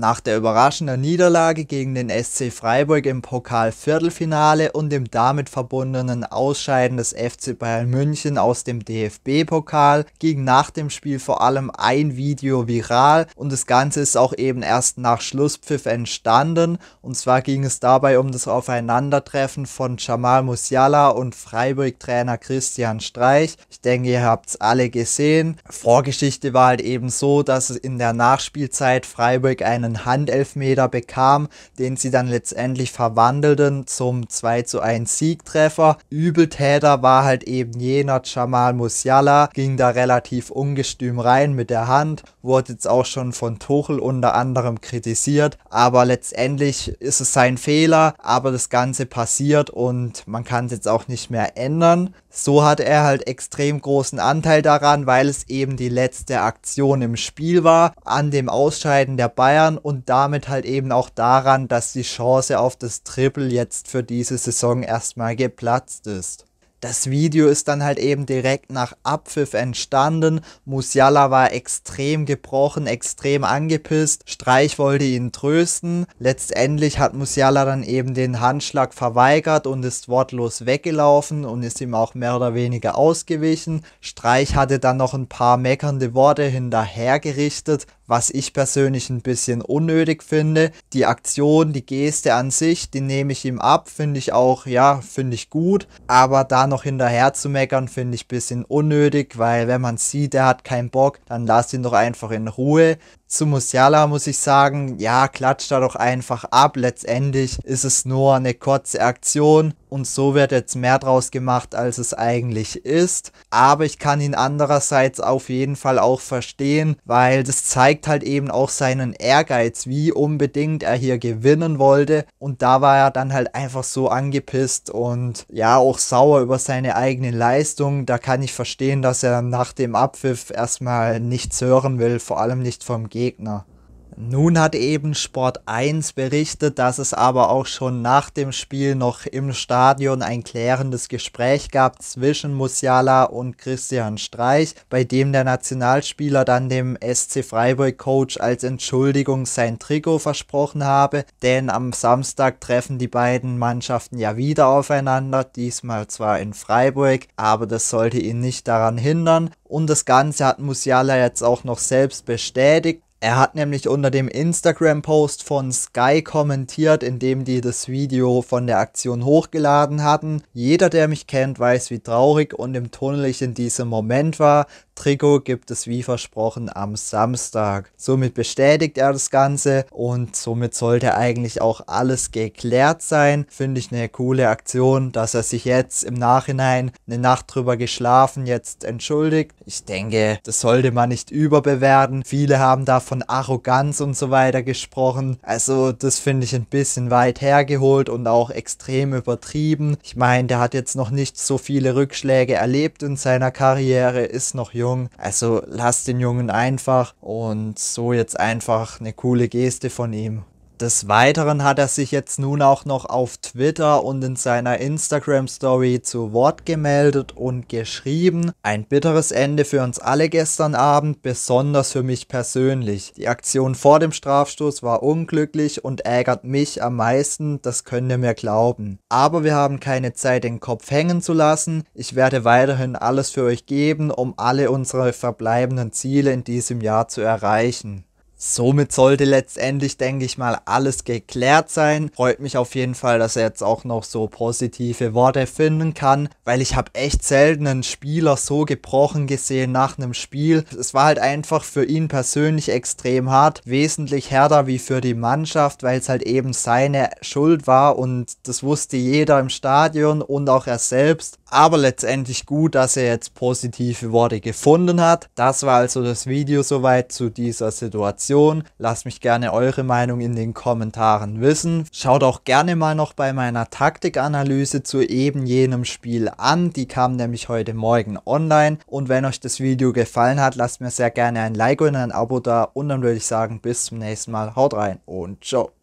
Nach der überraschenden Niederlage gegen den SC Freiburg im Pokal-Viertelfinale und dem damit verbundenen Ausscheiden des FC Bayern München aus dem DFB-Pokal ging nach dem Spiel vor allem ein Video viral und das Ganze ist auch eben erst nach Schlusspfiff entstanden. Und zwar ging es dabei um das Aufeinandertreffen von Jamal Musiala und Freiburg-Trainer Christian Streich. Ich denke, ihr habt es alle gesehen. Vorgeschichte war halt eben so, dass es in der Nachspielzeit Freiburg eine einen Handelfmeter bekam, den sie dann letztendlich verwandelten zum 2 zu 1 Siegtreffer. Übeltäter war halt eben jener Jamal Musiala, ging da relativ ungestüm rein mit der Hand, wurde jetzt auch schon von Tuchel unter anderem kritisiert, aber letztendlich ist es sein Fehler, aber das Ganze passiert und man kann es jetzt auch nicht mehr ändern. So hat er halt extrem großen Anteil daran, weil es eben die letzte Aktion im Spiel war an dem Ausscheiden der Bayern Bayern und damit halt eben auch daran, dass die Chance auf das Triple jetzt für diese Saison erstmal geplatzt ist. Das Video ist dann halt eben direkt nach Abpfiff entstanden. Musiala war extrem gebrochen, extrem angepisst. Streich wollte ihn trösten. Letztendlich hat Musiala dann eben den Handschlag verweigert und ist wortlos weggelaufen und ist ihm auch mehr oder weniger ausgewichen. Streich hatte dann noch ein paar meckernde Worte hinterhergerichtet, was ich persönlich ein bisschen unnötig finde. Die Aktion, die Geste an sich, die nehme ich ihm ab, finde ich auch, ja, finde ich gut. Aber da noch hinterher zu meckern, finde ich ein bisschen unnötig, weil wenn man sieht, er hat keinen Bock, dann lass ihn doch einfach in Ruhe. Zu Musiala muss ich sagen, ja, klatscht da doch einfach ab. Letztendlich ist es nur eine kurze Aktion und so wird jetzt mehr draus gemacht, als es eigentlich ist. Aber ich kann ihn andererseits auf jeden Fall auch verstehen, weil das zeigt halt eben auch seinen Ehrgeiz, wie unbedingt er hier gewinnen wollte. Und da war er dann halt einfach so angepisst und ja, auch sauer über seine eigene Leistung. Da kann ich verstehen, dass er nach dem Abpfiff erstmal nichts hören will, vor allem nicht vom Gegner. Gegner. Nun hat eben Sport 1 berichtet, dass es aber auch schon nach dem Spiel noch im Stadion ein klärendes Gespräch gab zwischen Musiala und Christian Streich, bei dem der Nationalspieler dann dem SC Freiburg Coach als Entschuldigung sein Trikot versprochen habe, denn am Samstag treffen die beiden Mannschaften ja wieder aufeinander, diesmal zwar in Freiburg, aber das sollte ihn nicht daran hindern. Und das Ganze hat Musiala jetzt auch noch selbst bestätigt er hat nämlich unter dem Instagram-Post von Sky kommentiert, in dem die das Video von der Aktion hochgeladen hatten. Jeder, der mich kennt, weiß, wie traurig und im Tunnel ich in diesem Moment war. Trikot gibt es wie versprochen am Samstag. Somit bestätigt er das Ganze und somit sollte eigentlich auch alles geklärt sein. Finde ich eine coole Aktion, dass er sich jetzt im Nachhinein eine Nacht drüber geschlafen jetzt entschuldigt. Ich denke, das sollte man nicht überbewerten. Viele haben davon von Arroganz und so weiter gesprochen. Also das finde ich ein bisschen weit hergeholt und auch extrem übertrieben. Ich meine, der hat jetzt noch nicht so viele Rückschläge erlebt in seiner Karriere, ist noch jung. Also lass den Jungen einfach und so jetzt einfach eine coole Geste von ihm. Des Weiteren hat er sich jetzt nun auch noch auf Twitter und in seiner Instagram-Story zu Wort gemeldet und geschrieben. Ein bitteres Ende für uns alle gestern Abend, besonders für mich persönlich. Die Aktion vor dem Strafstoß war unglücklich und ärgert mich am meisten, das könnt ihr mir glauben. Aber wir haben keine Zeit, den Kopf hängen zu lassen. Ich werde weiterhin alles für euch geben, um alle unsere verbleibenden Ziele in diesem Jahr zu erreichen. Somit sollte letztendlich, denke ich mal, alles geklärt sein. Freut mich auf jeden Fall, dass er jetzt auch noch so positive Worte finden kann, weil ich habe echt selten einen Spieler so gebrochen gesehen nach einem Spiel. Es war halt einfach für ihn persönlich extrem hart, wesentlich härter wie für die Mannschaft, weil es halt eben seine Schuld war und das wusste jeder im Stadion und auch er selbst aber letztendlich gut, dass er jetzt positive Worte gefunden hat. Das war also das Video soweit zu dieser Situation. Lasst mich gerne eure Meinung in den Kommentaren wissen. Schaut auch gerne mal noch bei meiner Taktikanalyse zu eben jenem Spiel an. Die kam nämlich heute Morgen online. Und wenn euch das Video gefallen hat, lasst mir sehr gerne ein Like und ein Abo da. Und dann würde ich sagen, bis zum nächsten Mal. Haut rein und ciao.